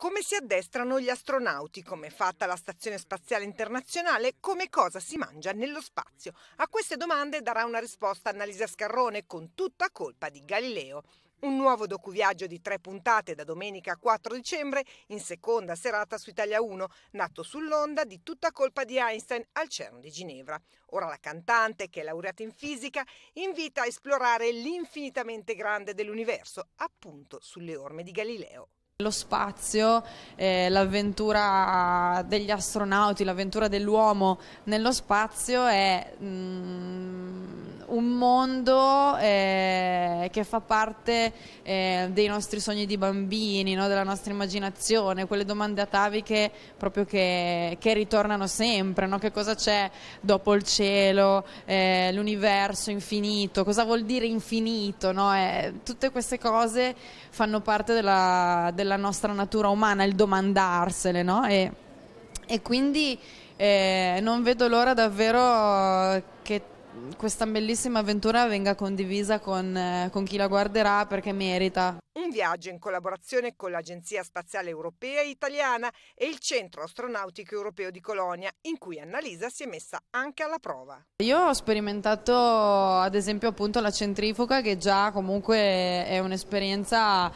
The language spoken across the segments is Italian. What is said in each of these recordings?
come si addestrano gli astronauti, come è fatta la Stazione Spaziale Internazionale, come cosa si mangia nello spazio. A queste domande darà una risposta Annalisa Scarrone con tutta colpa di Galileo. Un nuovo docuviaggio di tre puntate da domenica 4 dicembre in seconda serata su Italia 1, nato sull'onda di tutta colpa di Einstein al CERN di Ginevra. Ora la cantante, che è laureata in fisica, invita a esplorare l'infinitamente grande dell'universo, appunto sulle orme di Galileo. Lo spazio, eh, l'avventura degli astronauti, l'avventura dell'uomo nello spazio è mh, mm, mondo eh, che fa parte eh, dei nostri sogni di bambini, no? della nostra immaginazione, quelle domande ataviche proprio che, che ritornano sempre, no? che cosa c'è dopo il cielo, eh, l'universo infinito, cosa vuol dire infinito, no? Eh, tutte queste cose fanno parte della, della, nostra natura umana, il domandarsele e, e, quindi eh, non vedo l'ora davvero che questa bellissima avventura venga condivisa con, eh, con chi la guarderà perché merita. Un viaggio in collaborazione con l'Agenzia Spaziale Europea e Italiana e il Centro Astronautico Europeo di Colonia, in cui Annalisa si è messa anche alla prova. Io ho sperimentato ad esempio appunto la centrifuga che già comunque è un'esperienza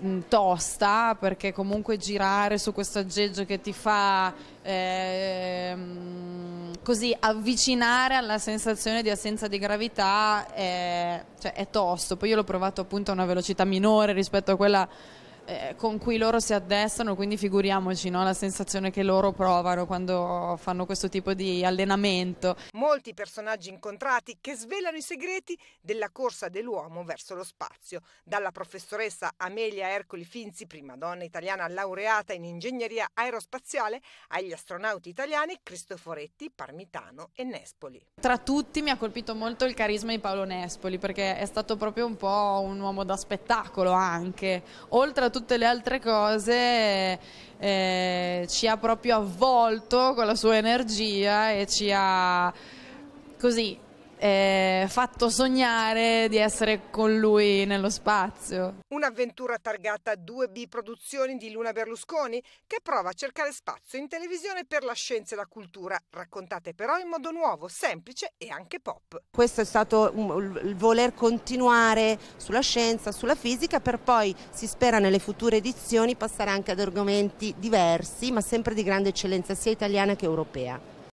Mm, tosta perché comunque girare su questo aggeggio che ti fa eh, così avvicinare alla sensazione di assenza di gravità è, cioè, è tosto. Poi io l'ho provato appunto a una velocità minore rispetto a quella eh, con cui loro si addestrano, quindi figuriamoci no? la sensazione che loro provano quando fanno questo tipo di allenamento. Molti personaggi incontrati che svelano i segreti della corsa dell'uomo verso lo spazio, dalla professoressa Amelia Ercoli Finzi, prima donna italiana laureata in ingegneria aerospaziale, agli astronauti italiani Cristoforetti, Parmitano e Nespoli. Tra tutti mi ha colpito molto il carisma di Paolo Nespoli perché è stato proprio un po' un uomo da spettacolo anche, oltre a tutto tutte le altre cose eh, ci ha proprio avvolto con la sua energia e ci ha così eh, fatto sognare di essere con lui nello spazio. Un'avventura targata 2B Produzioni di Luna Berlusconi che prova a cercare spazio in televisione per la scienza e la cultura, raccontate però in modo nuovo, semplice e anche pop. Questo è stato il voler continuare sulla scienza, sulla fisica, per poi si spera nelle future edizioni passare anche ad argomenti diversi, ma sempre di grande eccellenza sia italiana che europea.